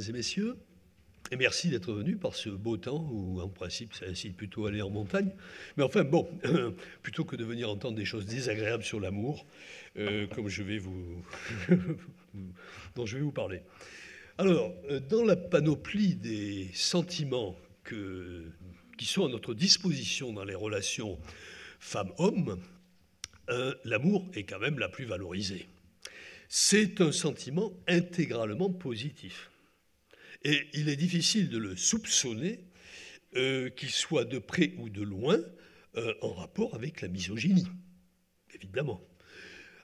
mesdames et messieurs, et merci d'être venus par ce beau temps où, en principe, ça incite plutôt à aller en montagne. Mais enfin, bon, plutôt que de venir entendre des choses désagréables sur l'amour, euh, comme je vais vous. dont je vais vous parler. Alors, euh, dans la panoplie des sentiments qui sont à notre disposition dans les relations femmes-hommes, euh, l'amour est quand même la plus valorisée. C'est un sentiment intégralement positif et il est difficile de le soupçonner euh, qu'il soit de près ou de loin euh, en rapport avec la misogynie, évidemment.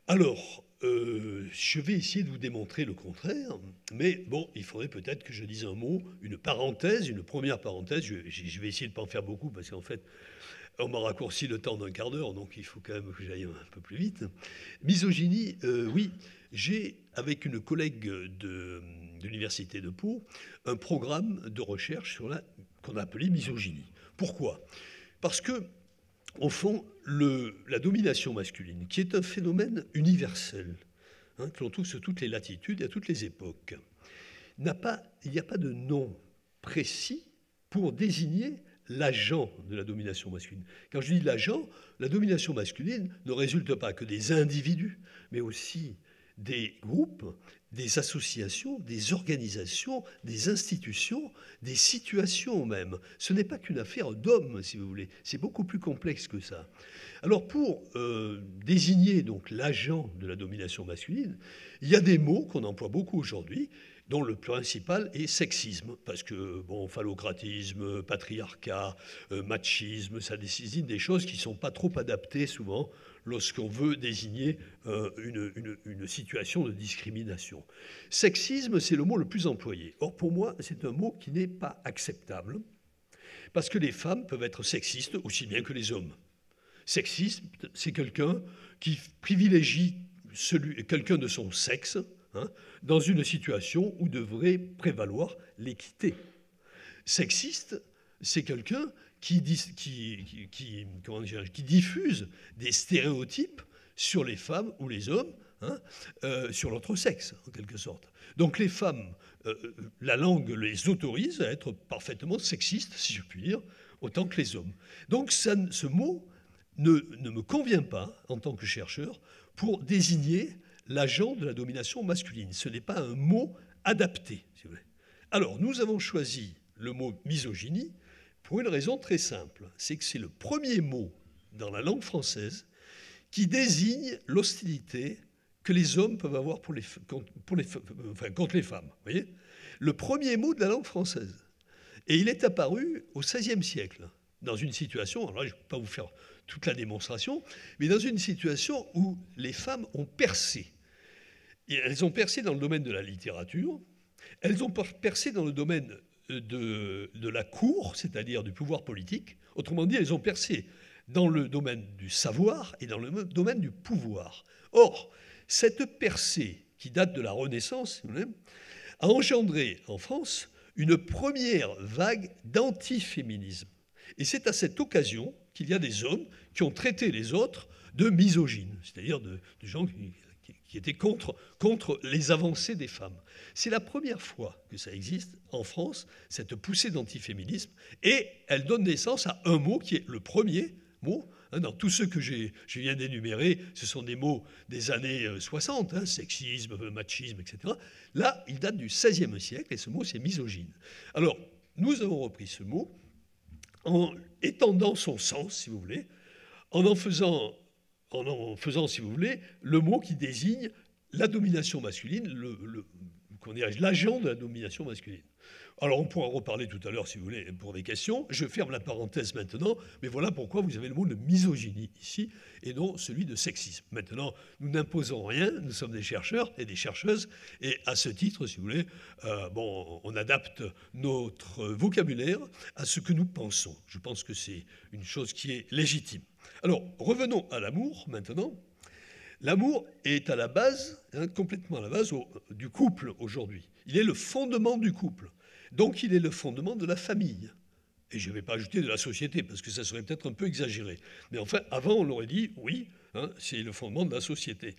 Alors, euh, je vais essayer de vous démontrer le contraire, mais bon, il faudrait peut-être que je dise un mot, une parenthèse, une première parenthèse. Je, vais essayer de ne pas en faire beaucoup parce qu'en fait, on m'a raccourci le temps d'un quart d'heure, donc il faut quand même que j'aille un peu plus vite. Misogynie, euh, oui, j'ai avec une collègue de, l'université de Pau un programme de recherche sur la qu'on a appelé misogynie. Pourquoi Parce que au fond, la domination masculine, qui est un phénomène universel, hein, que l'on trouve sur toutes les latitudes et à toutes les époques, n'a pas, il n'y a pas de nom précis pour désigner l'agent de la domination masculine. Quand je dis l'agent, la domination masculine ne résulte pas que des individus, mais aussi des groupes des associations, des organisations, des institutions, des situations même. Ce n'est pas qu'une affaire d'hommes, si vous voulez. C'est beaucoup plus complexe que ça. Alors pour euh, désigner donc l'agent de la domination masculine, il y a des mots qu'on emploie beaucoup aujourd'hui dont le principal est sexisme, parce que, bon, phallocratisme, patriarcat, euh, machisme, ça désigne des choses qui ne sont pas trop adaptées souvent lorsqu'on veut désigner euh, une, situation de discrimination. Sexisme, c'est le mot le plus employé. Or, pour moi, c'est un mot qui n'est pas acceptable, parce que les femmes peuvent être sexistes aussi bien que les hommes. Sexiste, c'est quelqu'un qui privilégie quelqu'un de son sexe hein, dans une situation où devrait prévaloir l'équité. Sexiste, c'est quelqu'un qui, qui, diffusent des stéréotypes sur les femmes ou les hommes, hein, euh, sur l'autre sexe, en quelque sorte. Donc les femmes, euh, la langue les autorise à être parfaitement sexistes, si je puis dire, autant que les hommes. Donc ce mot ne, ne, me convient pas, en tant que chercheur, pour désigner l'agent de la domination masculine. Ce n'est pas un mot adapté, si vous voulez. Alors, nous avons choisi le mot misogynie pour une raison très simple, c'est que c'est le premier mot dans la langue française qui désigne l'hostilité que les hommes peuvent avoir contre, les, femmes. voyez le premier mot de la langue française. Et il est apparu au XVIe siècle, dans une situation, alors là, je ne vais pas vous faire toute la démonstration, mais dans une situation où les femmes ont percé. elles ont percé dans le domaine de la littérature, elles ont percé dans le domaine de, la cour, c'est-à-dire du pouvoir politique. Autrement dit, elles ont percé dans le domaine du savoir et dans le domaine du pouvoir. Or, cette percée qui date de la Renaissance a engendré en France une première vague d'antiféminisme. Et c'est à cette occasion qu'il y a des hommes qui ont traité les autres de misogynes, c'est-à-dire de, de, gens qui qui était contre, contre les avancées des femmes. C'est la première fois que ça existe en France, cette poussée d'antiféminisme, et elle donne naissance à un mot qui est le premier mot. Hein, dans tous ceux que je viens d'énumérer, ce sont des mots des années 60, euh, hein, sexisme, machisme, etc. Là, il date du XVIe siècle et ce mot, c'est misogyne. Alors, nous avons repris ce mot en étendant son sens, si vous voulez, en en faisant en, faisant, si vous voulez, le mot qui désigne la domination masculine, le, le, dirige l'agent de la domination masculine. Alors on pourra en reparler tout à l'heure si vous voulez pour des questions. Je ferme la parenthèse maintenant, mais voilà pourquoi vous avez le mot de misogynie ici et non celui de sexisme. Maintenant, nous n'imposons rien, nous sommes des chercheurs et des chercheuses, et à ce titre, si vous voulez, euh, bon, on adapte notre vocabulaire à ce que nous pensons. Je pense que c'est une chose qui est légitime. Alors revenons à l'amour maintenant. L'amour est à la base, hein, complètement à la base du couple aujourd'hui. Il est le fondement du couple. Donc il est le fondement de la famille. Et je ne vais pas ajouter de la société, parce que ça serait peut-être un peu exagéré. Mais enfin, avant, on aurait dit, oui, Hein, c'est le fondement de la société.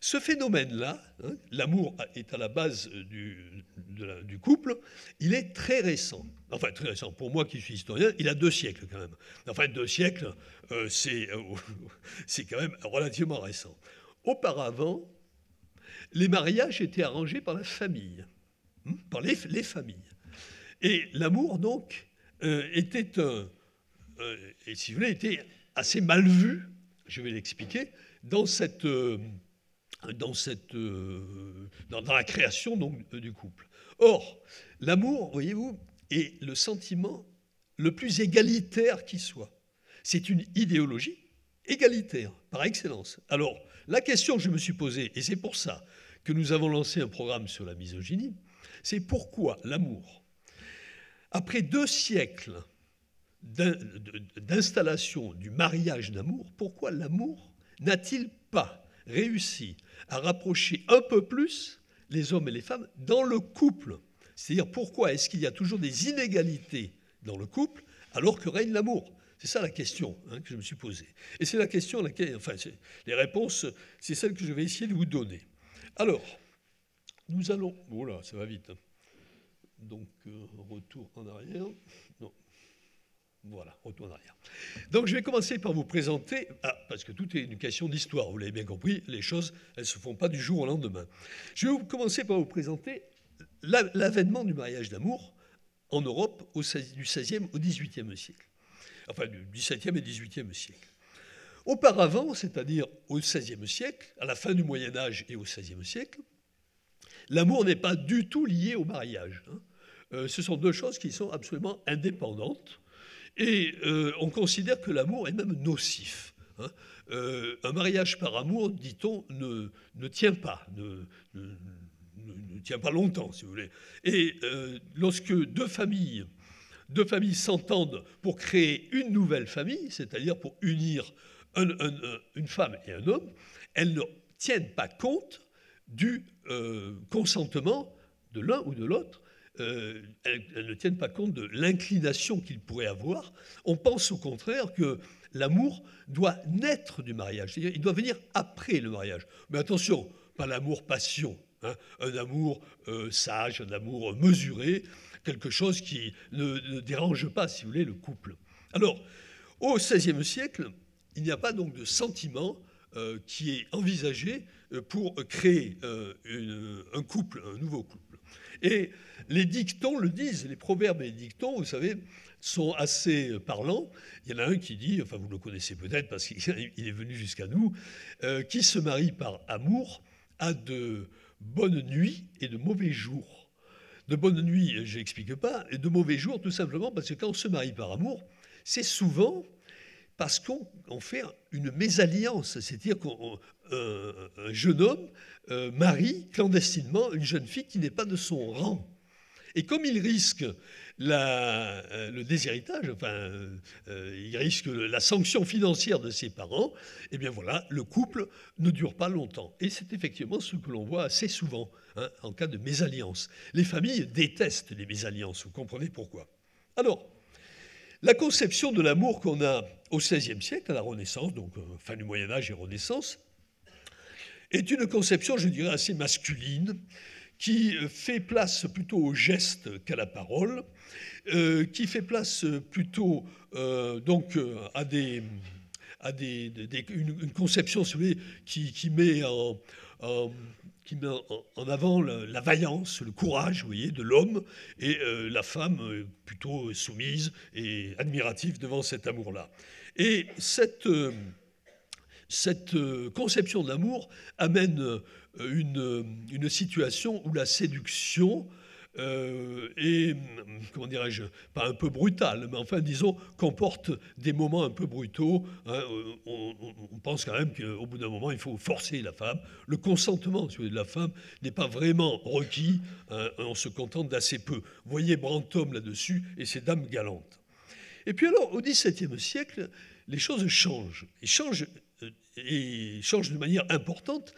Ce phénomène-là, hein, l'amour est à la base du, couple, il est très récent. Enfin, très récent. Pour moi qui suis historien, il a deux siècles quand même. Enfin, deux siècles, euh, euh, c'est, quand même relativement récent. Auparavant, les mariages étaient arrangés par la famille, hein, par les, familles. Et l'amour, donc, euh, était, et si vous voulez, était assez mal vu je vais l'expliquer, dans cette, euh, dans, cette, euh, dans, la création donc, euh, du couple. Or, l'amour, voyez-vous, est le sentiment le plus égalitaire qui soit. C'est une idéologie égalitaire par excellence. Alors, la question que je me suis posée, et c'est pour ça que nous avons lancé un programme sur la misogynie, c'est pourquoi l'amour, après deux siècles d'installation du mariage d'amour, pourquoi l'amour n'a-t-il pas réussi à rapprocher un peu plus les hommes et les femmes dans le couple C'est-à-dire pourquoi est-ce qu'il y a toujours des inégalités dans le couple alors que règne l'amour c'est ça la question hein, que je me suis posée. Et c'est la question à laquelle, enfin, les réponses, c'est celle que je vais essayer de vous donner. Alors, nous allons. Voilà, oh ça va vite. Hein. Donc, euh, retour en arrière. Non, voilà, retour en arrière. Donc je vais commencer par vous présenter, ah, parce que tout est une question d'histoire, vous l'avez bien compris, les choses, elles ne se font pas du jour au lendemain. Je vais vous commencer par vous présenter l'avènement du mariage d'amour en Europe au, du 16e au XVIIIe siècle, enfin du 7e et 18 XVIIIe siècle. Auparavant, c'est-à-dire au 16 16e siècle, à la fin du Moyen Âge et au 16 16e siècle, l'amour n'est pas du tout lié au mariage. Hein. Euh, ce sont deux choses qui sont absolument indépendantes. Et euh, on considère que l'amour est même nocif. Hein. Euh, un mariage par amour, dit-on, ne, ne, tient pas, ne, tient pas longtemps, si vous voulez. Et euh, lorsque deux familles, familles s'entendent pour créer une nouvelle famille, c'est-à-dire pour unir une femme et un homme, elles ne tiennent pas compte du consentement de l'un ou de l'autre, euh, elles, ne tiennent pas compte de l'inclination qu'il pourrait avoir. On pense au contraire que l'amour doit naître du mariage, c'est-à-dire il doit venir après le mariage. Mais attention, pas l'amour-passion, hein. un amour euh, sage, un amour mesuré, quelque chose qui ne, dérange pas, si vous voulez, le couple. Alors, au XVIe siècle, il n'y a pas donc de sentiment euh, qui est envisagé pour créer un couple, un nouveau couple. Et les dictons le disent, les proverbes et les dictons, vous savez, sont assez parlants. Il y en a un qui dit, enfin vous le connaissez peut-être parce qu'il est venu jusqu'à nous, euh, qui se marie par amour a de bonnes nuits et de mauvais jours. De bonnes nuits, je n'explique pas, et de mauvais jours tout simplement parce que quand on se marie par amour, c'est souvent parce qu'on fait une mésalliance, c'est-à-dire qu'un euh, jeune homme euh, marie clandestinement une jeune fille qui n'est pas de son rang. Et comme il risque euh, le déshéritage, enfin, il risque la sanction financière de ses parents, eh bien voilà, le couple ne dure pas longtemps. Et c'est effectivement ce que l'on voit assez souvent hein, en cas de mésalliance. Les familles détestent les mésalliances, vous comprenez pourquoi. Alors, la conception de l'amour qu'on a au XVIe siècle, à la Renaissance, donc euh, fin du Moyen Âge et Renaissance, est une conception, je dirais, assez masculine, qui euh, fait place plutôt au geste qu'à la parole, euh, qui fait place plutôt donc à des, à une, conception, qui, met en qui met en avant la, vaillance, le courage, vous voyez, de l'homme et euh, la femme euh, plutôt soumise et admirative devant cet amour-là. Et cette, euh, cette conception de l'amour amène une, une, situation où la séduction euh, et, mm, comment dirais-je, pas un peu brutal, mais enfin, disons, comporte des moments un peu brutaux. Hein, euh, on, pense quand même qu'au bout d'un moment, il faut forcer la femme. Le consentement de la femme n'est pas vraiment requis, hein, on se contente d'assez peu. voyez Brantôme là-dessus et ses dames galantes. Et puis alors, au XVIIe siècle, les choses changent. Et changent, euh, et changent de manière importante.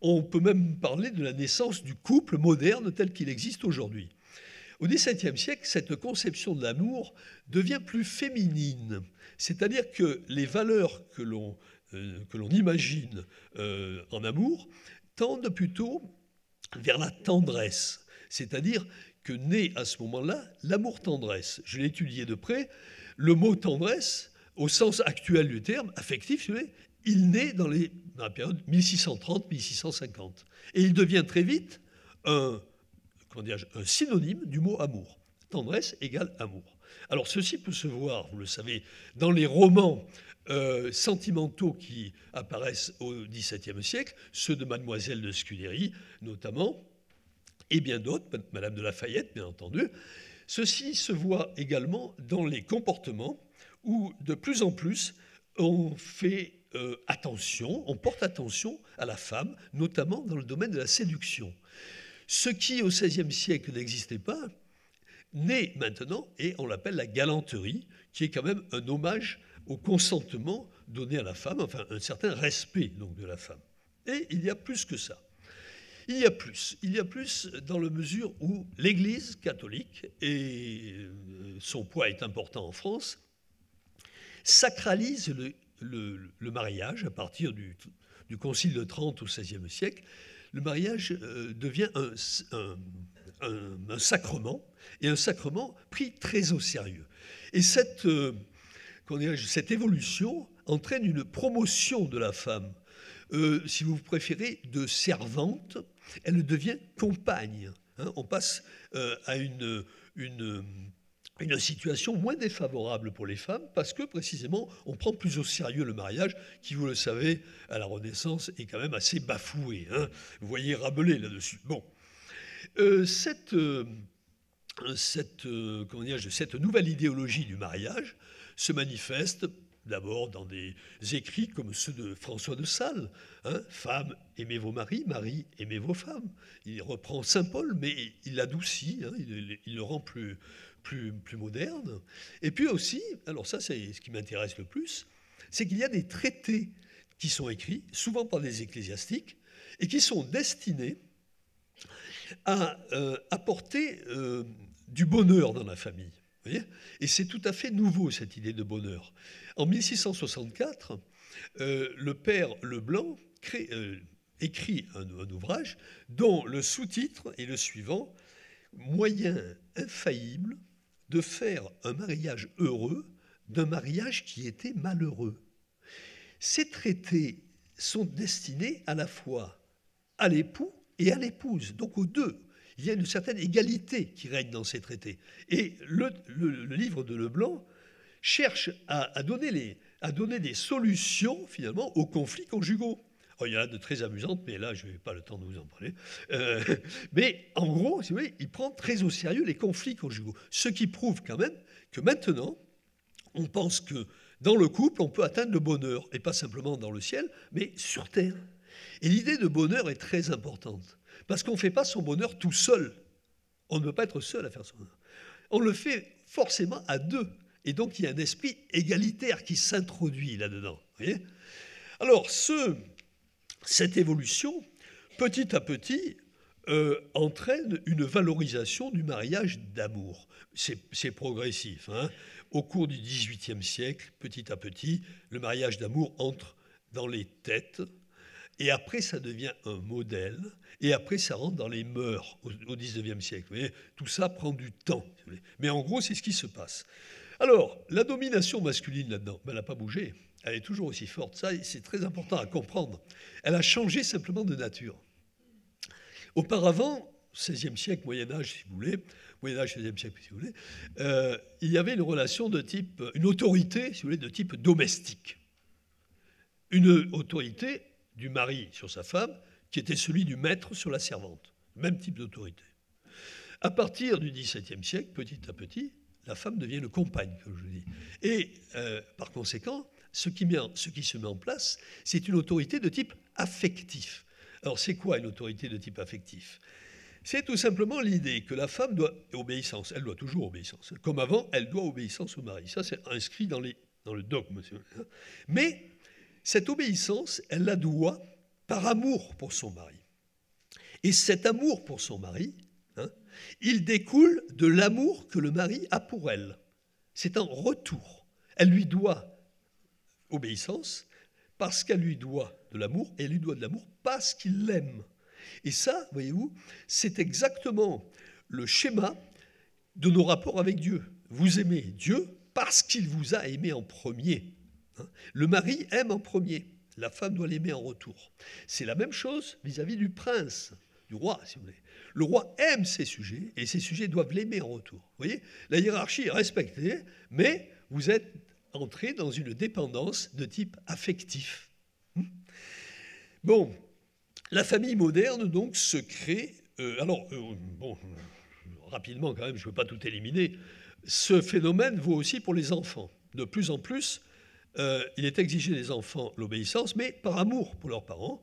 On peut même parler de la naissance du couple moderne tel qu'il existe aujourd'hui. Au XVIIe siècle, cette conception de l'amour devient plus féminine, c'est-à-dire que les valeurs que l'on euh, l'on imagine euh, en amour tendent plutôt vers la tendresse, c'est-à-dire que naît à ce moment-là l'amour-tendresse. Je l'ai étudié de près. Le mot tendresse, au sens actuel du terme, affectif, il naît dans, la période 1630-1650. Et il devient très vite un, synonyme du mot amour. Tendresse égale amour. Alors ceci peut se voir, vous le savez, dans les romans euh, sentimentaux qui apparaissent au XVIIe siècle, ceux de Mademoiselle de Scudéry notamment, et bien d'autres, Madame de Lafayette bien entendu. Ceci se voit également dans les comportements où de plus en plus on fait euh, attention, on porte attention à la femme, notamment dans le domaine de la séduction. Ce qui, au XVIe siècle, n'existait pas, naît maintenant et on l'appelle la galanterie, qui est quand même un hommage au consentement donné à la femme, enfin un certain respect donc de la femme. Et il y a plus que ça. Il y a plus. Il y a plus dans la mesure où l'Église catholique, et euh, son poids est important en France, sacralise le le, mariage, à partir du, Concile de Trente au XVIe siècle, le mariage euh, devient un, sacrement, et un sacrement pris très au sérieux. Et cette, euh, cette évolution entraîne une promotion de la femme, euh, si vous préférez, de servante, elle devient compagne. Hein. on passe à une, une une situation moins défavorable pour les femmes parce que précisément on prend plus au sérieux le mariage qui, vous le savez, à la Renaissance est quand même assez bafoué. Hein. vous voyez Rabelais là-dessus. Bon, euh, cette, euh, cette, euh, cette nouvelle idéologie du mariage se manifeste d'abord dans des écrits comme ceux de François de Sales, hein, Femmes, aimez vos maris, maris, aimez vos femmes. Il reprend Saint Paul, mais il l'adoucit, hein, il, il, le rend plus, plus, moderne. Et puis aussi, alors ça c'est ce qui m'intéresse le plus, c'est qu'il y a des traités qui sont écrits, souvent par des ecclésiastiques, et qui sont destinés à euh, apporter euh, du bonheur dans la famille. et c'est tout à fait nouveau, cette idée de bonheur. En 1664, euh, le père Leblanc écrit un, ouvrage dont le sous-titre est le suivant, Moyen infaillible de faire un mariage heureux d'un mariage qui était malheureux. Ces traités sont destinés à la fois à l'époux et à l'épouse, donc aux deux. Il y a une certaine égalité qui règne dans ces traités. Et le, livre de Leblanc cherche donner à donner des solutions finalement aux conflits conjugaux. Oh, il y en a de très amusantes, mais là, je n'ai pas le temps de vous en parler. Euh, mais en gros, vous voyez, il prend très au sérieux les conflits conjugaux. Ce qui prouve quand même que maintenant, on pense que dans le couple, on peut atteindre le bonheur, et pas simplement dans le ciel, mais sur terre. Et l'idée de bonheur est très importante, parce qu'on ne fait pas son bonheur tout seul. On ne peut pas être seul à faire son bonheur. On le fait forcément à deux. Et donc il y a un esprit égalitaire qui s'introduit là-dedans. Alors ce cette évolution, petit à petit, euh, entraîne une valorisation du mariage d'amour. C'est progressif. Hein. Au cours du XVIIIe siècle, petit à petit, le mariage d'amour entre dans les têtes, et après ça devient un modèle, et après ça rentre dans les mœurs au XIXe siècle. Vous tout ça prend du temps. Mais en gros, c'est ce qui se passe. Alors, la domination masculine là-dedans, ben, elle n'a pas bougé elle est toujours aussi forte. Ça, c'est très important à comprendre. Elle a changé simplement de nature. Auparavant, 16e siècle, Moyen Âge, si vous voulez, Moyen siècle, voulez, euh, il y avait une relation de type, une autorité, si vous voulez, de type domestique. Une autorité du mari sur sa femme, qui était celui du maître sur la servante. Même type d'autorité. À partir du XVIIe siècle, petit à petit, la femme devient le compagne, comme je vous dis. Et euh, par conséquent, ce qui, se met en place, c'est une autorité de type affectif. Alors c'est quoi une autorité de type affectif C'est tout simplement l'idée que la femme doit obéissance, elle doit toujours obéissance. Comme avant, elle doit obéissance au mari. Ça c'est inscrit dans, le dogme. Hein. Mais cette obéissance, elle la doit par amour pour son mari. Et cet amour pour son mari, hein, il découle de l'amour que le mari a pour elle. C'est un retour. Elle lui doit obéissance parce qu'elle lui doit de l'amour, et elle lui doit de l'amour parce qu'il l'aime. Et ça, voyez-vous, c'est exactement le schéma de nos rapports avec Dieu. Vous aimez Dieu parce qu'il vous a aimé en premier. Hein. Le mari aime en premier, la femme doit l'aimer en retour. C'est la même chose vis-à-vis du prince, du roi, si vous voulez. Le roi aime ses sujets et ses sujets doivent l'aimer en retour. Vous voyez, la hiérarchie est respectée, mais vous êtes entrer dans une dépendance de type affectif. Hmm. Bon, la famille moderne, donc, se crée. Euh, alors, euh, bon, rapidement quand même, je ne veux pas tout éliminer. Ce phénomène vaut aussi pour les enfants. De plus en plus, euh, il est exigé des enfants l'obéissance, mais par amour pour leurs parents,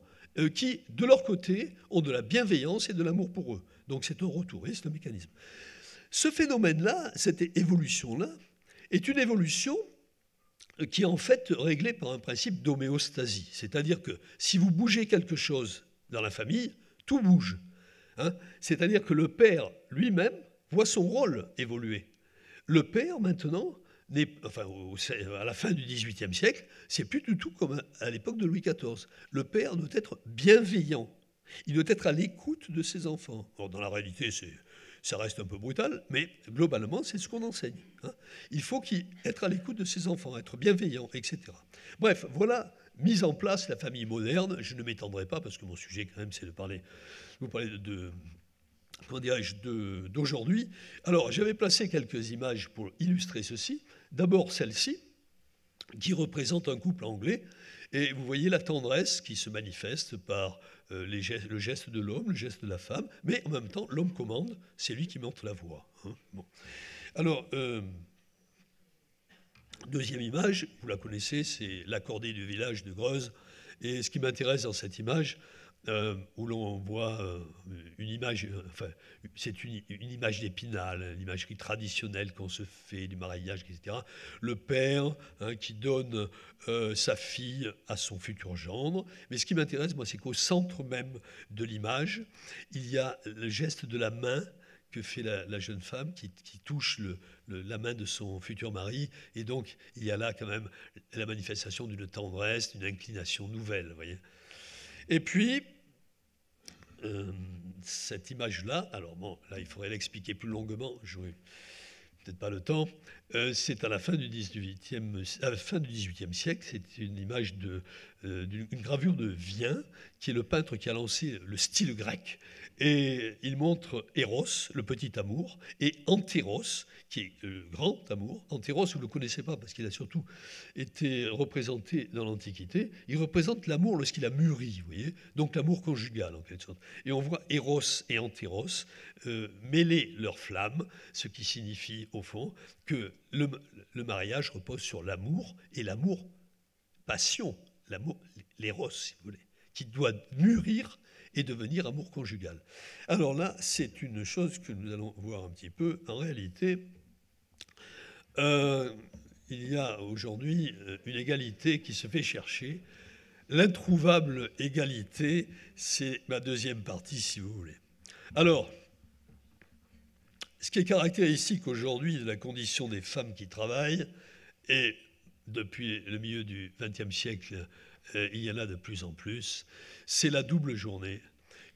qui, de leur côté, ont de la bienveillance et de l'amour pour eux. Donc c'est un retour, c'est le mécanisme. Ce phénomène-là, cette évolution-là, est une évolution qui est en fait réglé par un principe d'homéostasie. C'est-à-dire que si vous bougez quelque chose dans la famille, tout bouge. Hein. C'est-à-dire que le père lui-même voit son rôle évoluer. Le père, maintenant, à la fin du XVIIIe siècle, c'est plus du tout comme à l'époque de Louis XIV. Le père doit être bienveillant. Il doit être à l'écoute de ses enfants. dans la réalité, c'est ça reste un peu brutal, mais globalement, c'est ce qu'on enseigne. Hein. Il faut être à l'écoute de ses enfants, être bienveillant, etc. Bref, voilà mise en place la famille moderne. Je ne m'étendrai pas parce que mon sujet, quand même, c'est de parler, vous parler de, de d'aujourd'hui. Alors, j'avais placé quelques images pour illustrer ceci. D'abord, celle-ci, qui représente un couple anglais et vous voyez la tendresse qui se manifeste par euh, le geste de l'homme, le geste de la femme, mais en même temps, l'homme commande, c'est lui qui monte la voix. Hein. Alors, euh, deuxième image, vous la connaissez, c'est l'accordé du village de Greuze. Et ce qui m'intéresse dans cette image, euh, où l'on voit euh, une image, euh, enfin, c'est une, image d'épinal, l'imagerie traditionnelle qu'on se fait du mariage, etc. Le père hein, qui donne sa fille à son futur gendre. Mais ce qui m'intéresse, moi, c'est qu'au centre même de l'image, il y a le geste de la main que fait la, jeune femme qui, touche le, la main de son futur mari. Et donc, il y a là quand même la manifestation d'une tendresse, d'une inclination nouvelle, vous voyez. Et puis, euh, cette image-là, alors bon, là il faudrait l'expliquer plus longuement, je n'aurai peut-être pas le temps, euh, c'est à la fin du 18e, siècle, c'est une image euh, d'une gravure de Vien, qui est le peintre qui a lancé le style grec. Et il montre Eros, le petit amour, et Antéros, qui est le euh, grand amour. Antéros, vous ne le connaissez pas parce qu'il a surtout été représenté dans l'Antiquité. Il représente l'amour lorsqu'il a mûri, vous voyez, donc l'amour conjugal en quelque sorte. Et on voit Eros et Antéros mêler leurs flammes, ce qui signifie au fond que le, mariage repose sur l'amour, et l'amour, passion, l'amour, l'éros, si vous voulez, qui doit mûrir et devenir amour conjugal. Alors là, c'est une chose que nous allons voir un petit peu. En réalité, euh, il y a aujourd'hui euh, une égalité qui se fait chercher. L'introuvable égalité, c'est ma deuxième partie, si vous voulez. Alors, ce qui est caractéristique aujourd'hui de la condition des femmes qui travaillent, et depuis le milieu du XXe siècle, euh, il y en a de plus en plus, c'est la double journée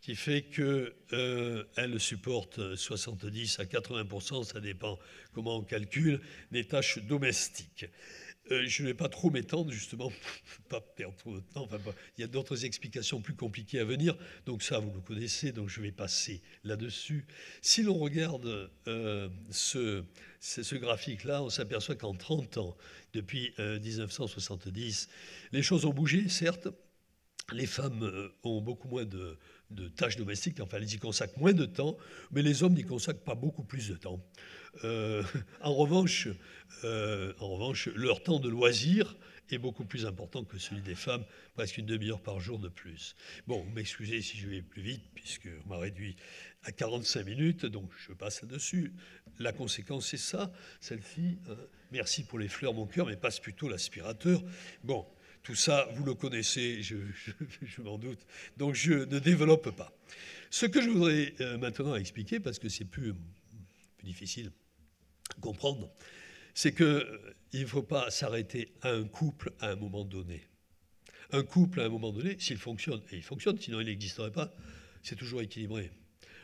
qui fait qu'elles euh, supportent supporte 70 à 80 ça dépend comment on calcule, des tâches domestiques. Euh, je ne vais pas trop m'étendre, justement, pas perdre trop de temps. il y a d'autres explications plus compliquées à venir, donc ça, vous le connaissez, donc je vais passer là-dessus. Si l'on regarde euh, ce, graphique-là, on s'aperçoit qu'en 30 ans, depuis 1970, euh, les choses ont bougé, certes. Les femmes ont beaucoup moins de, de tâches domestiques, enfin, elles y consacrent moins de temps, mais les hommes n'y consacrent pas beaucoup plus de temps. Euh, en, revanche, euh, en revanche, leur temps de loisir est beaucoup plus important que celui des femmes, presque une demi-heure par jour de plus. Bon, m'excusez si je vais plus vite, puisqu'on m'a réduit à 45 minutes, donc je passe là-dessus. La conséquence, c'est ça. Celle-ci, hein. merci pour les fleurs, mon cœur, mais passe plutôt l'aspirateur. Bon, tout ça, vous le connaissez, je m'en doute. Donc je ne développe pas. Ce que je voudrais euh, maintenant expliquer, parce que c'est plus difficile à comprendre, c'est qu'il euh, ne faut pas s'arrêter à un couple à un moment donné. Un couple à un moment donné, s'il fonctionne, et il fonctionne, sinon il n'existerait pas, c'est toujours équilibré.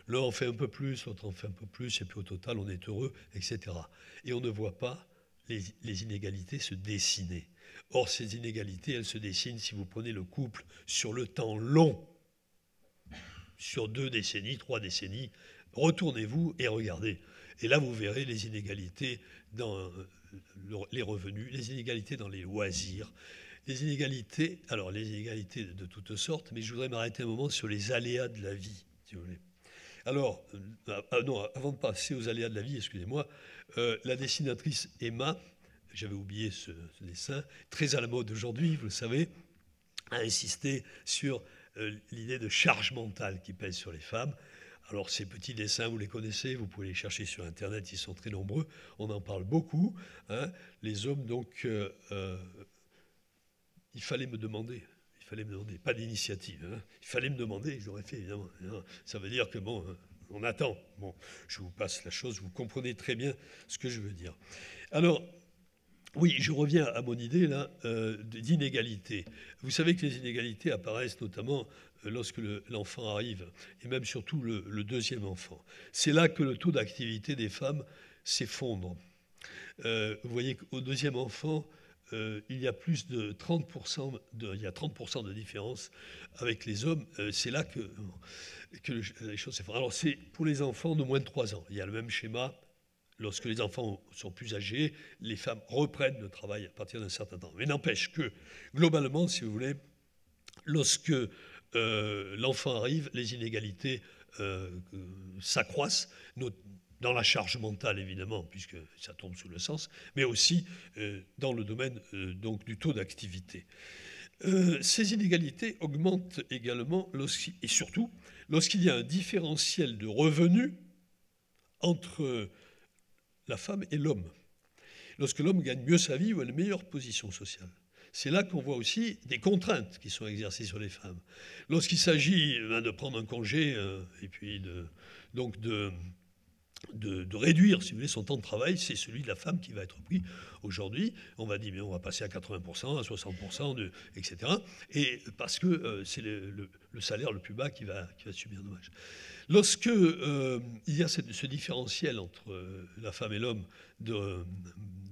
L'un en fait un peu plus, l'autre en fait un peu plus, et puis au total, on est heureux, etc. Et on ne voit pas les, les inégalités se dessiner. Or, ces inégalités, elles se dessinent si vous prenez le couple sur le temps long, sur deux décennies, trois décennies. Retournez-vous et regardez. Et là, vous verrez les inégalités dans les revenus, les inégalités dans les loisirs, les inégalités, alors les inégalités de toutes sortes, mais je voudrais m'arrêter un moment sur les aléas de la vie, si vous voulez. Alors, euh, ah, ah, avant de passer aux aléas de la vie, excusez-moi, euh, la dessinatrice Emma, j'avais oublié ce, dessin, très à la mode aujourd'hui, vous le savez, a insisté sur euh, l'idée de charge mentale qui pèse sur les femmes. Alors ces petits dessins, vous les connaissez, vous pouvez les chercher sur Internet, ils sont très nombreux, on en parle beaucoup. Hein. Les hommes, donc, euh, euh, il fallait me demander. Il fallait me demander, pas d'initiative. Hein. Il fallait me demander, j'aurais fait évidemment. Hein. Ça veut dire que bon, euh, on attend. Bon, je vous passe la chose, vous comprenez très bien ce que je veux dire. Alors, oui, je reviens à mon idée là d'inégalité. Vous savez que les inégalités apparaissent notamment euh, lorsque l'enfant arrive, et même surtout le, deuxième enfant. C'est là que le taux d'activité des femmes s'effondre. Euh, vous voyez qu'au deuxième enfant, euh, il y a plus de 30%, de, il y 30 de différence avec les hommes. c'est là que, les choses s'effondrent. Alors c'est pour les enfants de moins de 3 ans. Il y a le même schéma. Lorsque les enfants sont plus âgés, les femmes reprennent le travail à partir d'un certain temps. Mais n'empêche que, globalement, si vous voulez, lorsque euh, l'enfant arrive, les inégalités euh, euh, s'accroissent. dans la charge mentale évidemment, puisque ça tombe sous le sens, mais aussi dans le domaine donc du taux d'activité. ces inégalités augmentent également et surtout lorsqu'il y a un différentiel de revenus entre la femme et l'homme, lorsque l'homme gagne mieux sa vie ou a une meilleure position sociale. C'est là qu'on voit aussi des contraintes qui sont exercées sur les femmes. Lorsqu'il s'agit ben, de prendre un congé euh, et puis de, donc de, de, réduire, si vous voulez, son temps de travail, c'est celui de la femme qui va être pris aujourd'hui. On va dire, mais on va passer à 80%, à 60%, etc. Et parce que euh, c'est le, salaire le plus bas qui va, qui va subir un dommage. Lorsque euh, il y a ce différentiel entre la femme et l'homme de,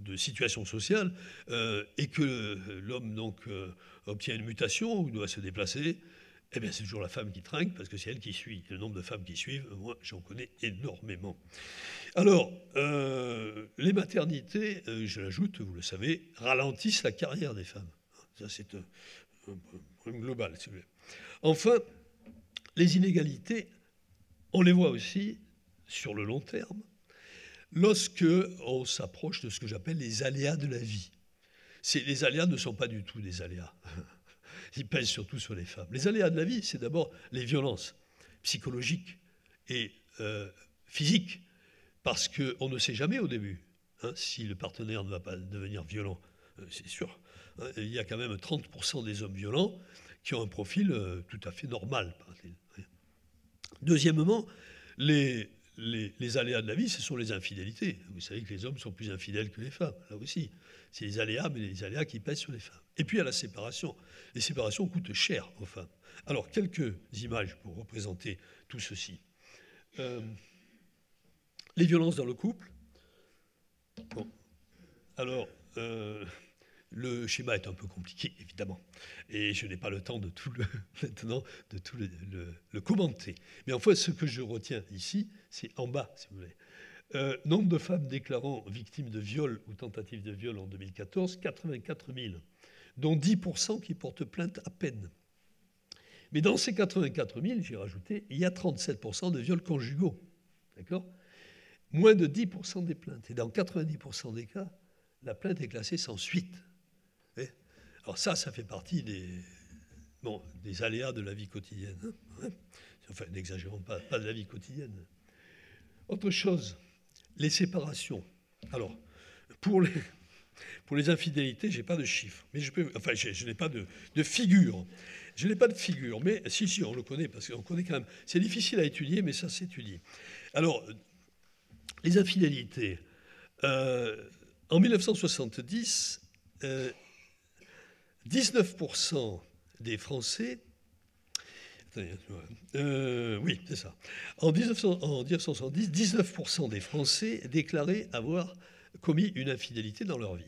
de situation sociale euh, et que euh, l'homme donc euh, obtient une mutation ou doit se déplacer, eh bien c'est toujours la femme qui trinque parce que c'est elle qui suit. le nombre de femmes qui suivent, moi j'en connais énormément. Alors, les maternités, je l'ajoute, vous le savez, ralentissent la carrière des femmes. Ça c'est un, problème global. Enfin, les inégalités, on les voit aussi sur le long terme lorsque on s'approche de ce que j'appelle les aléas de la vie. Les aléas ne sont pas du tout des aléas. Ils pèsent surtout sur les femmes. Les aléas de la vie, c'est d'abord les violences psychologiques et euh, physiques, parce qu'on ne sait jamais au début hein, si le partenaire ne va pas devenir violent. Euh, c'est sûr. Hein, il y a quand même 30% des hommes violents qui ont un profil euh, tout à fait normal, Deuxièmement, les les, aléas de la vie, ce sont les infidélités. Vous savez que les hommes sont plus infidèles que les femmes, là aussi. C'est les aléas, mais les aléas qui pèsent sur les femmes. Et puis il y a la séparation. Les séparations coûtent cher aux femmes. Alors, quelques images pour représenter tout ceci. Euh, les violences dans le couple. Alors, euh, le schéma est un peu compliqué, évidemment, et je n'ai pas le temps de tout maintenant de tout le, commenter. Mais enfin, ce que je retiens ici, c'est en bas, si vous voulez. Euh, nombre de femmes déclarant victimes de viol ou tentatives de viol en 2014, 84 000, dont 10% qui portent plainte à peine. Mais dans ces 84 000, j'ai rajouté, il y a 37% de viols conjugaux. D'accord Moins de 10% des plaintes. Et dans 90% des cas, la plainte est classée sans suite. Alors ça, ça fait partie des, bon, des aléas de la vie quotidienne. Hein, hein. enfin, n'exagérons pas, pas de la vie quotidienne. Autre chose, les séparations. Alors, pour les, pour les infidélités, je n'ai pas de chiffres. Mais je peux, enfin, je n'ai pas de, figure. Je n'ai pas de figure, mais si, si, on le connaît, parce qu'on connaît quand même. C'est difficile à étudier, mais ça s'étudie. Alors, les infidélités. Euh, en 1970, 19% des Français. Euh, oui, c'est ça. En, 1970, 19% des Français déclaraient avoir commis une infidélité dans leur vie.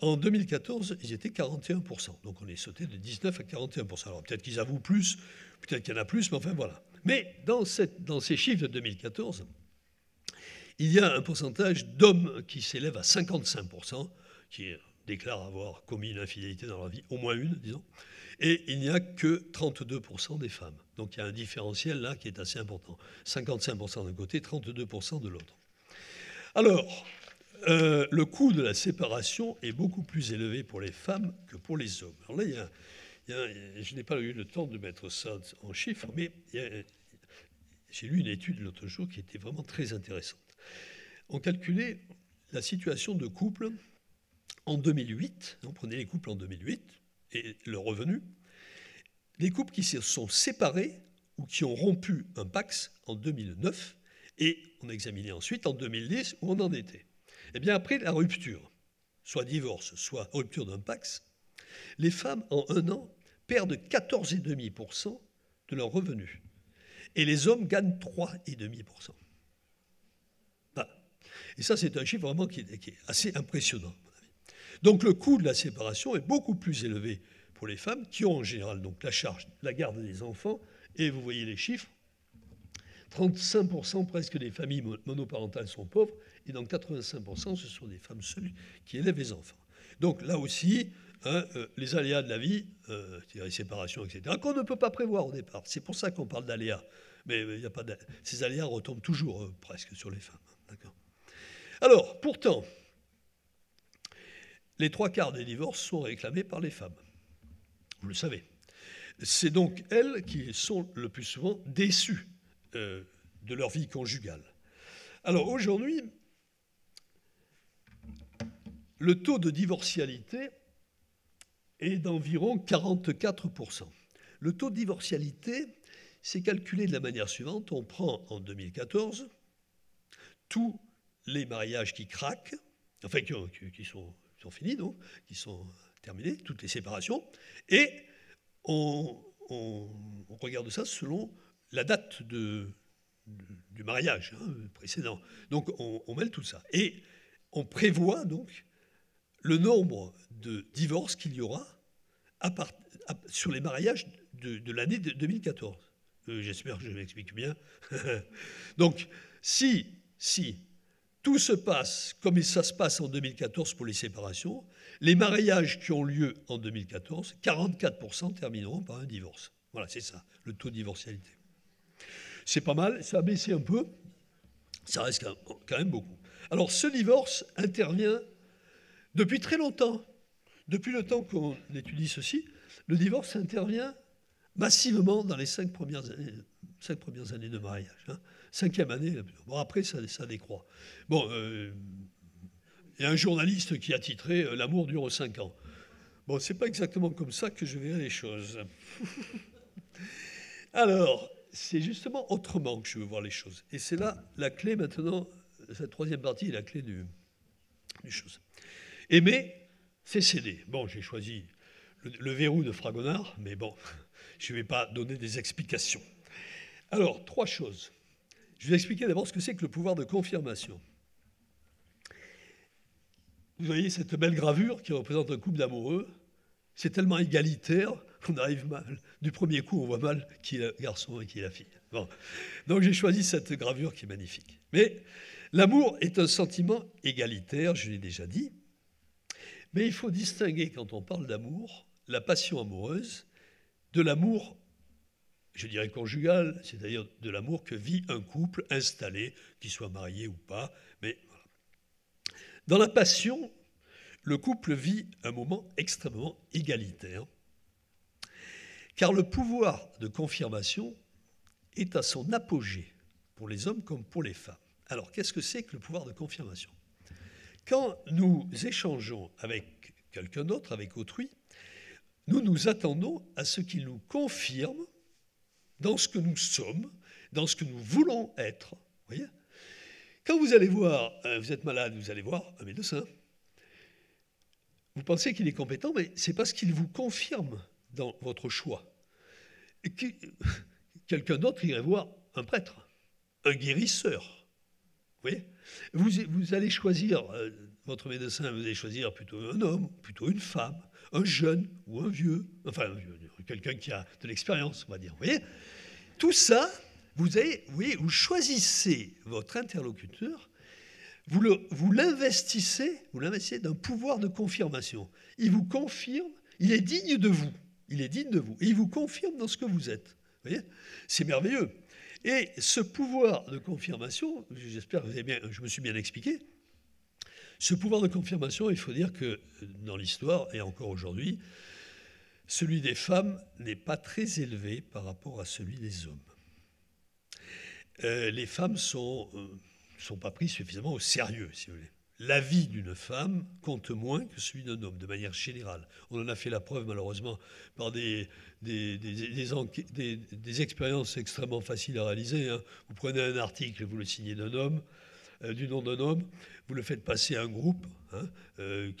En 2014, ils étaient 41%. Donc on est sauté de 19 à 41%. Alors peut-être qu'ils avouent plus, peut-être qu'il y en a plus, mais enfin voilà. Mais dans, dans ces chiffres de 2014, il y a un pourcentage d'hommes qui s'élève à 55%, qui est déclarent avoir commis une infidélité dans leur vie, au moins une, disons, et il n'y a que 32% des femmes. Donc il y a un différentiel là qui est assez important. 55% d'un côté, 32% de l'autre. Alors, euh, le coût de la séparation est beaucoup plus élevé pour les femmes que pour les hommes. Alors là, je n'ai pas eu le temps de mettre ça en chiffres, mais j'ai lu une étude l'autre jour qui était vraiment très intéressante. On calculait la situation de couple en 2008, on prenait les couples en 2008 et le revenu, les couples qui se sont séparés ou qui ont rompu un PAX en 2009 et on examinait ensuite en 2010 où on en était. Eh bien après la rupture, soit divorce, soit rupture d'un PAX, les femmes en un an perdent 14,5% de leurs revenus et les hommes gagnent 3,5%. Bah, et ça, c'est un chiffre vraiment qui est assez impressionnant. Donc le coût de la séparation est beaucoup plus élevé pour les femmes qui ont en général donc la charge, la garde des enfants. Et vous voyez les chiffres 35% presque des familles monoparentales sont pauvres et donc 85% ce sont des femmes seules qui élèvent les enfants. Donc là aussi, hein, euh, les aléas de la vie, euh, les séparations, etc., qu'on ne peut pas prévoir au départ. C'est pour ça qu'on parle d'aléas. Mais euh, il a pas ces aléas retombent toujours euh, presque sur les femmes. Hein, Alors, pourtant, les trois quarts des divorces sont réclamés par les femmes. Vous le savez. C'est donc elles qui sont le plus souvent déçues euh, de leur vie conjugale. Alors aujourd'hui, le taux de divorcialité est d'environ 44%. Le taux de divorcialité, c'est calculé de la manière suivante. On prend en 2014 tous les mariages qui craquent, enfin qui, sont sont finis, donc, qui sont terminées, toutes les séparations, et on, regarde ça selon la date de, du mariage hein, précédent. Donc on, mêle tout ça. Et on prévoit donc le nombre de divorces qu'il y aura sur les mariages de, de l'année 2014. Euh, j'espère que je m'explique bien. donc si, si tout se passe comme ça se passe en 2014 pour les séparations. Les mariages qui ont lieu en 2014, 44% termineront par un divorce. Voilà, c'est ça, le taux de divorcialité. C'est pas mal, ça a baissé un peu, ça reste quand même beaucoup. Alors ce divorce intervient depuis très longtemps. Depuis le temps qu'on étudie ceci, le divorce intervient massivement dans les cinq premières années, cinq premières années de mariage. Hein. Cinquième année, bon, après, ça, ça décroît. Bon, euh, il y a un journaliste qui a titré euh, L'amour dure cinq ans. Bon, c'est pas exactement comme ça que je verrai les choses. Alors, c'est justement autrement que je veux voir les choses. Et c'est là la clé maintenant, cette troisième partie est la clé du, choses. Aimer, c'est céder. Bon, j'ai choisi le, le, verrou de Fragonard, mais bon, je ne vais pas donner des explications. Alors, trois choses. Je vais expliquer d'abord ce que c'est que le pouvoir de confirmation. Vous voyez cette belle gravure qui représente un couple d'amoureux. C'est tellement égalitaire, qu'on arrive mal. Du premier coup, on voit mal qui est le garçon et qui est la fille. Donc j'ai choisi cette gravure qui est magnifique. Mais l'amour est un sentiment égalitaire, je l'ai déjà dit. Mais il faut distinguer, quand on parle d'amour, la passion amoureuse de l'amour je dirais conjugal, c'est-à-dire de l'amour que vit un couple installé, qu'il soit marié ou pas. Mais dans la passion, le couple vit un moment extrêmement égalitaire, car le pouvoir de confirmation est à son apogée pour les hommes comme pour les femmes. Alors, qu'est-ce que c'est que le pouvoir de confirmation Quand nous échangeons avec quelqu'un d'autre, avec autrui, nous nous attendons à ce qu'il nous confirme dans ce que nous sommes, dans ce que nous voulons être. Quand vous allez voir, euh, vous êtes malade, vous allez voir un médecin. Vous pensez qu'il est compétent, mais c'est parce qu'il vous confirme dans votre choix. Quelqu'un d'autre irait voir un prêtre, un guérisseur. vous, vous allez choisir, euh, votre médecin, vous allez choisir plutôt un homme, plutôt une femme, un jeune ou un vieux, enfin quelqu'un qui a de l'expérience, on va dire. Vous Tout ça, vous, avez, vous, choisissez votre interlocuteur, vous, l'investissez, vous d'un pouvoir de confirmation. Il vous confirme, il est digne de vous, il est digne de vous, et il vous confirme dans ce que vous êtes. C'est merveilleux. Et ce pouvoir de confirmation, j'espère que je me suis bien expliqué, ce pouvoir de confirmation, il faut dire que dans l'histoire et encore aujourd'hui, celui des femmes n'est pas très élevé par rapport à celui des hommes. Euh, les femmes ne sont, euh, sont pas prises suffisamment au sérieux, si vous voulez. La vie d'une femme compte moins que celui d'un homme, de manière générale. On en a fait la preuve, malheureusement, par des, des, expériences extrêmement faciles à réaliser. Hein. Vous prenez un article, et vous le signez d'un homme, euh, du nom d'un homme, vous le faites passer à un groupe, hein, euh,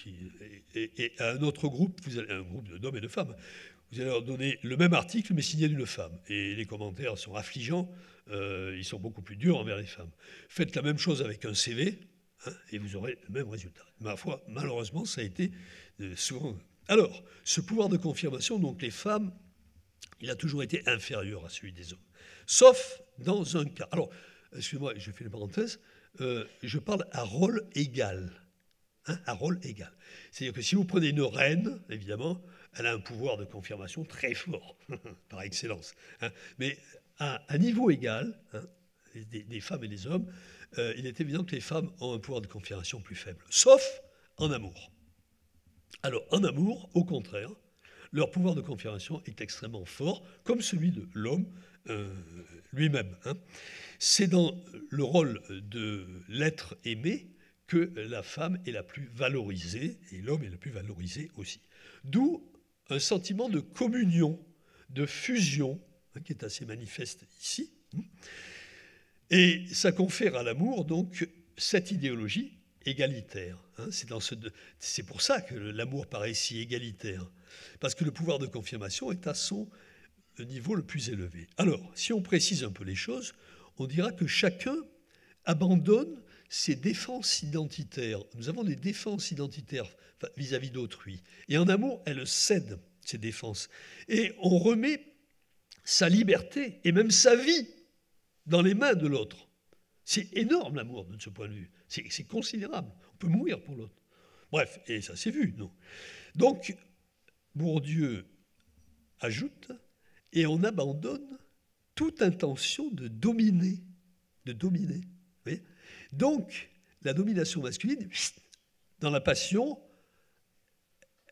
et, à un autre groupe, vous allez, un groupe d'hommes et de femmes, vous allez leur donner le même article, mais signé d'une femme. Et les commentaires sont affligeants, euh, ils sont beaucoup plus durs envers les femmes. Faites la même chose avec un CV, hein, et vous aurez le même résultat. Ma foi, malheureusement, ça a été souvent. Alors, ce pouvoir de confirmation, donc les femmes, il a toujours été inférieur à celui des hommes. Sauf dans un cas. Alors, excusez-moi, je fais une parenthèse. Euh, je parle à rôle égal. Hein, à rôle égal. C'est-à-dire que si vous prenez une reine, évidemment, elle a un pouvoir de confirmation très fort, par excellence. Hein. mais à un niveau égal, hein, des, femmes et des hommes, euh, il est évident que les femmes ont un pouvoir de confirmation plus faible, sauf en amour. Alors, en amour, au contraire, leur pouvoir de confirmation est extrêmement fort, comme celui de l'homme euh, lui-même. C'est dans le rôle de l'être aimé que la femme est la plus valorisée et l'homme est le plus valorisé aussi. D'où un sentiment de communion, de fusion, hein, qui est assez manifeste ici. Et ça confère à l'amour donc cette idéologie égalitaire. Hein. C'est, c'est pour ça que l'amour paraît si égalitaire, parce que le pouvoir de confirmation est à son niveau le plus élevé. Alors, si on précise un peu les choses, on dira que chacun abandonne ses défenses identitaires. Nous avons des défenses identitaires vis-à-vis d'autrui. Et en amour, elle cède ses défenses. Et on remet sa liberté et même sa vie dans les mains de l'autre. C'est énorme l'amour de ce point de vue. C'est considérable. On peut mourir pour l'autre. Bref, et ça s'est vu, non Donc, Bourdieu ajoute, et on abandonne toute intention de dominer, de dominer. Donc, la domination masculine, dans la passion,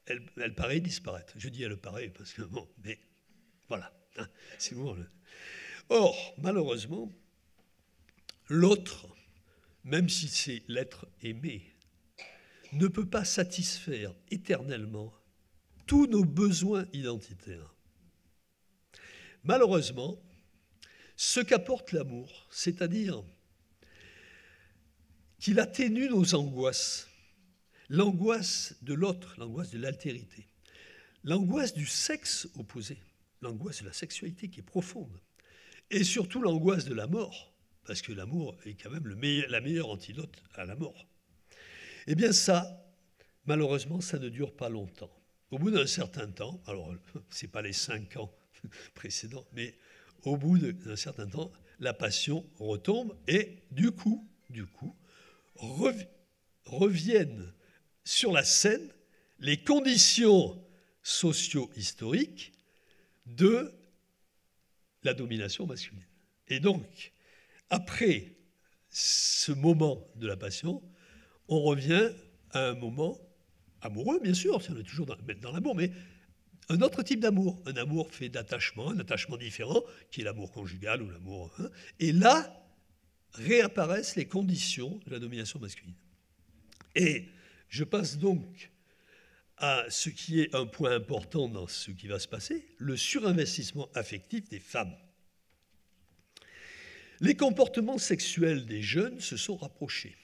elle, paraît disparaître. Je dis elle paraît parce que bon, mais voilà. Hein, Or, malheureusement, l'autre, même si c'est l'être aimé, ne peut pas satisfaire éternellement tous nos besoins identitaires. Malheureusement, ce qu'apporte l'amour, c'est-à-dire qu'il atténue nos angoisses, l'angoisse de l'autre, l'angoisse de l'altérité, l'angoisse du sexe opposé, l'angoisse de la sexualité qui est profonde, et surtout l'angoisse de la mort, parce que l'amour est quand même le la meilleure antidote à la mort. Eh bien ça, malheureusement, ça ne dure pas longtemps. Au bout d'un certain temps, alors ce n'est pas les cinq ans précédents, mais au bout d'un certain temps, la passion retombe et du coup, du coup, reviennent sur la scène les conditions socio-historiques de la domination masculine. Et donc, après ce moment de la passion, on revient à un moment amoureux, bien sûr, on est toujours dans, dans l'amour, mais un autre type d'amour, un amour fait d'attachement, un attachement différent, qui est l'amour conjugal ou l'amour. Hein. et là réapparaissent les conditions de la domination masculine. Et je passe donc à ce qui est un point important dans ce qui va se passer, le surinvestissement affectif des femmes. Les comportements sexuels des jeunes se sont rapprochés,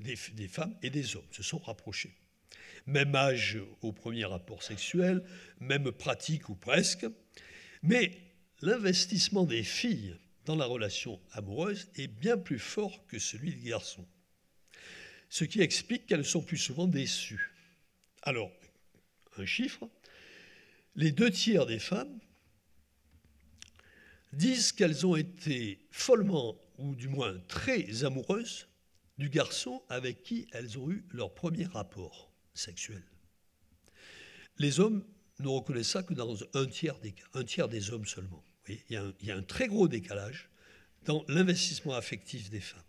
des femmes et des hommes se sont rapprochés même âge au premier rapport sexuel, même pratique ou presque. Mais l'investissement des filles dans la relation amoureuse est bien plus fort que celui des garçons. Ce qui explique qu'elles sont plus souvent déçues. Alors, un chiffre, les deux tiers des femmes disent qu'elles ont été follement, ou du moins très amoureuses, du garçon avec qui elles ont eu leur premier rapport. Les hommes ne reconnaissent ça que dans un tiers des, un tiers des hommes seulement. il, y a un, très gros décalage dans l'investissement affectif des femmes.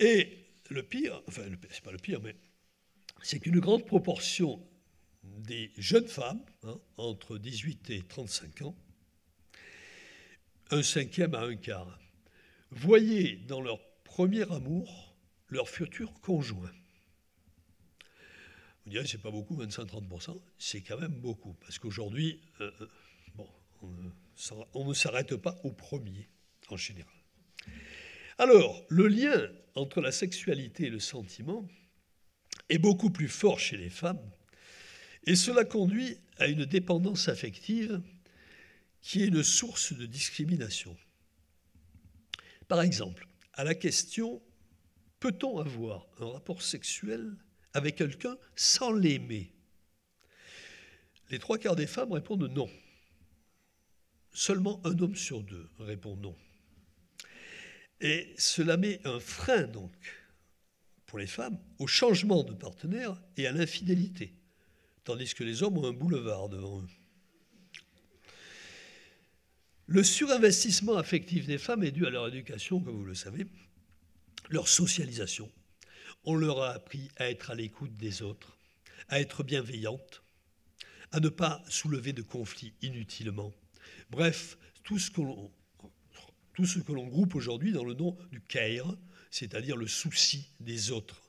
Et le pire, enfin, c'est pas le pire, mais c'est qu'une grande proportion des jeunes femmes, hein, entre 18 et 35 ans, un cinquième à un quart, voyaient dans leur premier amour leur futur conjoint. Vous direz, c'est pas beaucoup, 25-30%, c'est quand même beaucoup, parce qu'aujourd'hui, euh, euh, on ne s'arrête pas au premier, en général. Alors, le lien entre la sexualité et le sentiment est beaucoup plus fort chez les femmes, et cela conduit à une dépendance affective qui est une source de discrimination. Par exemple, à la question peut-on avoir un rapport sexuel avec quelqu'un sans l'aimer Les trois quarts des femmes répondent non. Seulement un homme sur deux répond non. Et cela met un frein, donc, pour les femmes, au changement de partenaire et à l'infidélité, tandis que les hommes ont un boulevard devant eux. Le surinvestissement affectif des femmes est dû à leur éducation, comme vous le savez, leur socialisation, on leur a appris à être à l'écoute des autres, à être bienveillante, à ne pas soulever de conflits inutilement. Bref, tout ce que l'on, tout ce que l'on groupe aujourd'hui dans le nom du care, c'est-à-dire le souci des autres.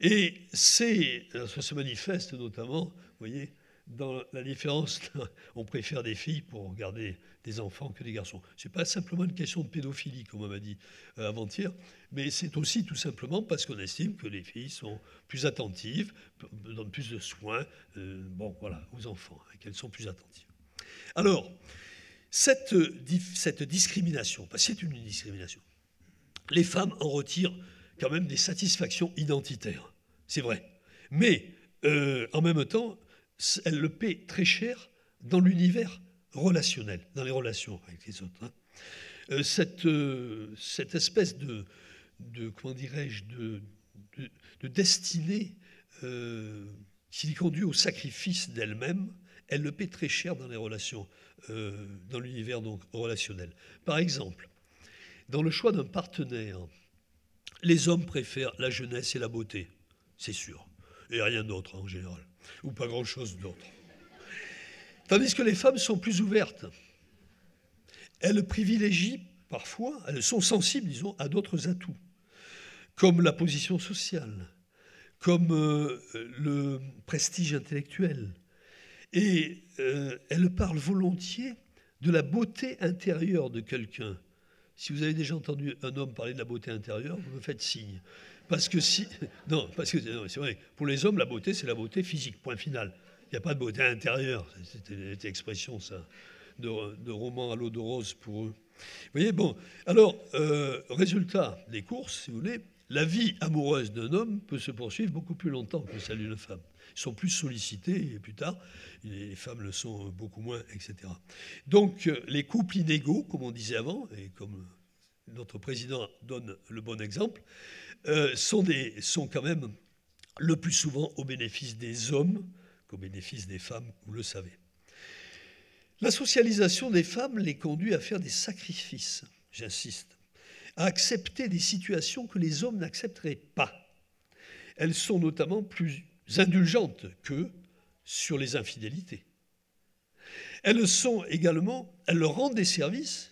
Et c'est, ça se manifeste notamment, vous voyez, dans la différence, on préfère des filles pour garder des enfants que des garçons. Ce n'est pas simplement une question de pédophilie, comme on m'a dit euh, avant-hier, mais c'est aussi tout simplement parce qu'on estime que les filles sont plus attentives, donnent plus de soins euh, bon, voilà, aux enfants, hein, qu'elles sont plus attentives. Alors, cette, euh, discrimination, parce bah, que c'est une discrimination, les femmes en retirent quand même des satisfactions identitaires, c'est vrai. Mais en même temps, elle le paie très cher dans l'univers relationnel, dans les relations avec les autres. Hein. Euh, euh, cette, espèce de, comment dirais-je, de, de, destinée euh, qui conduit au sacrifice d'elle-même, elle le paie très cher dans les relations, euh, dans l'univers donc relationnel. Par exemple, dans le choix d'un partenaire, les hommes préfèrent la jeunesse et la beauté, c'est sûr, et rien d'autre hein, en général ou pas grand-chose d'autre. Tandis que les femmes sont plus ouvertes. Elles privilégient parfois, elles sont sensibles, disons, à d'autres atouts, comme la position sociale, comme euh, le prestige intellectuel. Et euh, elles parlent volontiers de la beauté intérieure de quelqu'un. Si vous avez déjà entendu un homme parler de la beauté intérieure, vous me faites signe. Parce que si. Non, parce que c'est vrai. Pour les hommes, la beauté, c'est la beauté physique, point final. Il n'y a pas de beauté intérieure. C'était expression, ça, de, de roman à l'eau de rose pour eux. Vous voyez, bon. Alors, euh, résultat des courses, si vous voulez, la vie amoureuse d'un homme peut se poursuivre beaucoup plus longtemps que celle d'une femme. Ils sont plus sollicités et plus tard, les femmes le sont beaucoup moins, etc. Donc, euh, les couples inégaux, comme on disait avant, et comme notre président donne le bon exemple, euh, sont, des, sont quand même le plus souvent au bénéfice des hommes qu'au bénéfice des femmes, vous le savez. La socialisation des femmes les conduit à faire des sacrifices, j'insiste, à accepter des situations que les hommes n'accepteraient pas. Elles sont notamment plus indulgentes qu'eux sur les infidélités. Elles sont également, elles leur rendent des services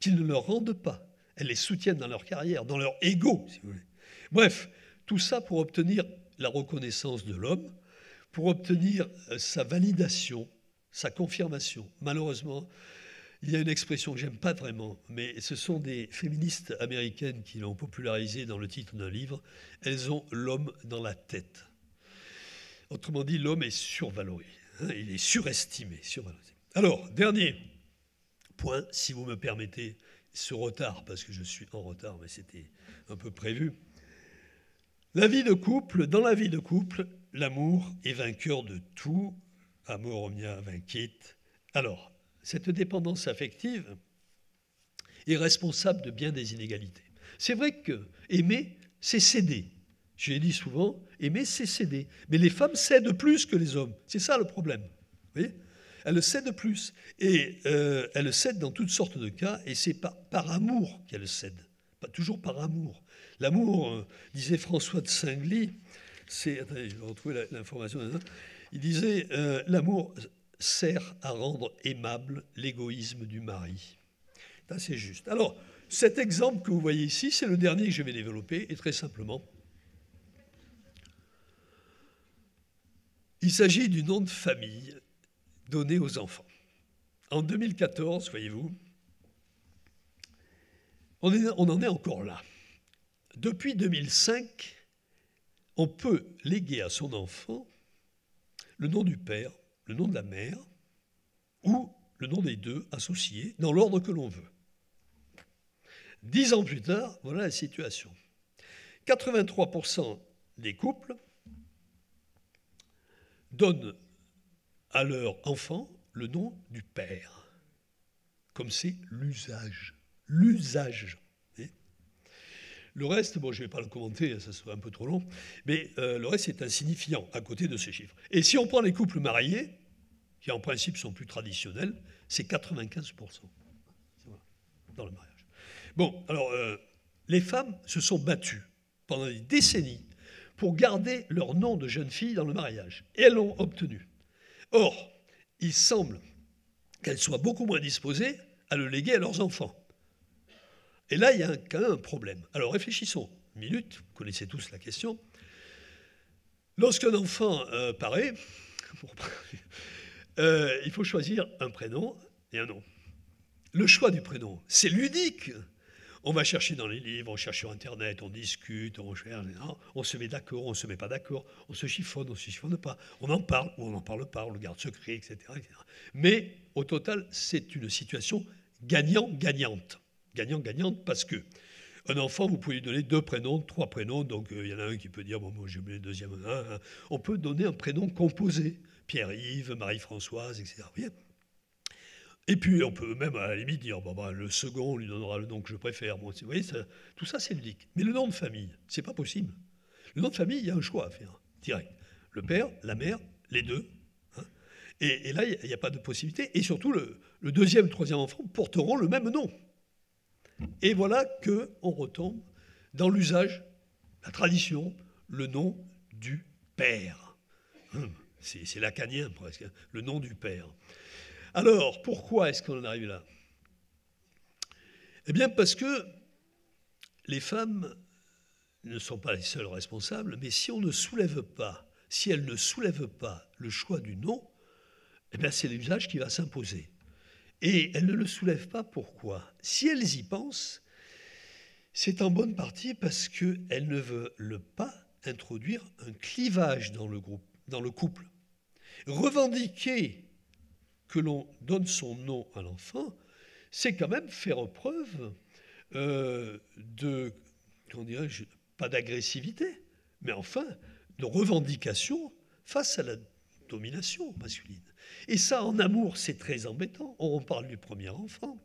qu'ils ne leur rendent pas. Elles les soutiennent dans leur carrière, dans leur ego, si vous voulez. Bref, tout ça pour obtenir la reconnaissance de l'homme, pour obtenir euh, sa validation, sa confirmation. Malheureusement, il y a une expression que j'aime pas vraiment, mais ce sont des féministes américaines qui l'ont popularisée dans le titre d'un livre. Elles ont l'homme dans la tête. Autrement dit, l'homme est survalorisé, hein, il est surestimé, Alors, dernier point, si vous me permettez, ce retard, parce que je suis en retard, mais c'était un peu prévu. La vie de couple, dans la vie de couple, l'amour est vainqueur de tout. Amour omnia vainquit. Alors, cette dépendance affective est responsable de bien des inégalités. C'est vrai que aimer, c'est céder. Je l'ai dit souvent, aimer, c'est céder. Mais les femmes cèdent plus que les hommes. C'est ça le problème. Vous voyez elle cède plus. Et euh, elle cède dans toutes sortes de cas, et c'est pas par amour qu'elle cède. Pas toujours par amour. L'amour, euh, disait François de Singly, c'est. Attendez, je vais retrouver l'information. Hein. Il disait euh, L'amour sert à rendre aimable l'égoïsme du mari. C'est juste. Alors, cet exemple que vous voyez ici, c'est le dernier que je vais développer, et très simplement. Il s'agit du nom de famille donner aux enfants. En 2014, voyez-vous, on, on, en est encore là. Depuis 2005, on peut léguer à son enfant le nom du père, le nom de la mère, ou le nom des deux associés, dans l'ordre que l'on veut. Dix ans plus tard, voilà la situation. 83% des couples donnent à leur enfant le nom du Père, comme c'est l'usage. L'usage. Hein. Le reste, bon, je ne vais pas le commenter, hein, ça serait un peu trop long, mais euh, le reste est insignifiant à côté de ces chiffres. Et si on prend les couples mariés, qui en principe sont plus traditionnels, c'est 95% dans le mariage. Bon, alors, euh, les femmes se sont battues pendant des décennies pour garder leur nom de jeune fille dans le mariage, et elles l'ont obtenu. Or, il semble qu'elles soient beaucoup moins disposées à le léguer à leurs enfants. Et là, il y a quand même un problème. Alors réfléchissons une minute, vous connaissez tous la question. Lorsqu'un enfant euh, paraît, euh, il faut choisir un prénom et un nom. Le choix du prénom, c'est ludique, on va chercher dans les livres, on cherche sur Internet, on discute, on cherche, on se met d'accord, on ne se met pas d'accord, on se chiffonne, on ne se chiffonne pas, on en parle ou on n'en parle pas, on le garde secret, etc. Mais au total, c'est une situation gagnant-gagnante. Gagnant-gagnante parce que un enfant, vous pouvez lui donner deux prénoms, trois prénoms. Donc euh, il y en a un qui peut dire, bon, moi j'ai mis le deuxième. Hein, hein. On peut donner un prénom composé. Pierre-Yves, Marie-Françoise, etc. Et puis, on peut même à la limite dire ben, le second, lui donnera le nom que je préfère. vous voyez, tout ça, c'est ludique. Mais le nom de famille, c'est pas possible. Le nom de famille, il y a un choix à faire, direct. Le père, la mère, les deux. Hein. Et, là, il n'y a, pas de possibilité. Et surtout, le, le deuxième, troisième enfant porteront le même nom. Et voilà qu'on retombe dans l'usage, la tradition, le nom du père. Hum, c'est lacanien presque, hein. le nom du père. Alors, pourquoi est-ce qu'on en arrive là Eh bien, parce que les femmes ne sont pas les seules responsables, mais si on ne soulève pas, si elles ne soulèvent pas le choix du nom, eh bien, c'est l'usage qui va s'imposer. Et elles ne le soulèvent pas pourquoi Si elles y pensent, c'est en bonne partie parce qu'elles ne veulent pas introduire un clivage dans le, groupe, dans le couple. Revendiquer que l'on donne son nom à l'enfant, c'est quand même faire preuve euh, de, comment dirais pas d'agressivité, mais enfin de revendication face à la domination masculine. Et ça, en amour, c'est très embêtant. On parle du premier enfant.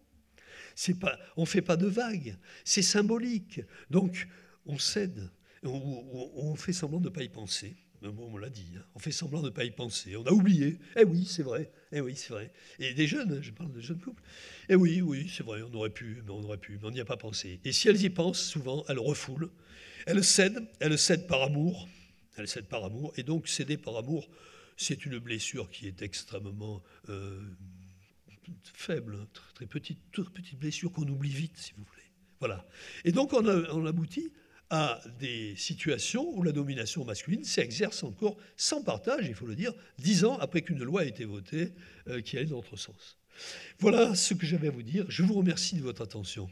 C'est pas, on fait pas de vagues. C'est symbolique. Donc, on cède, on fait semblant de ne pas y penser. Mais bon, on l'a dit, hein. on fait semblant de ne pas y penser, on a oublié. Eh oui, c'est vrai, eh oui, c'est vrai. Et des jeunes, hein, je parle de jeunes couples. Eh oui, oui, c'est vrai, on aurait pu, mais on aurait pu, mais on n'y a pas pensé. Et si elles y pensent, souvent, elles refoulent, elles cèdent, elles cèdent par amour, elles cèdent par amour, et donc céder par amour, c'est une blessure qui est extrêmement euh, faible, hein. très, très petite, petite blessure qu'on oublie vite, si vous voulez. Voilà. Et donc on, a, on aboutit à des situations où la domination masculine s'exerce encore sans partage, il faut le dire, dix ans après qu'une loi a été votée euh, qui allait dans l'autre sens. Voilà ce que j'avais à vous dire. Je vous remercie de votre attention.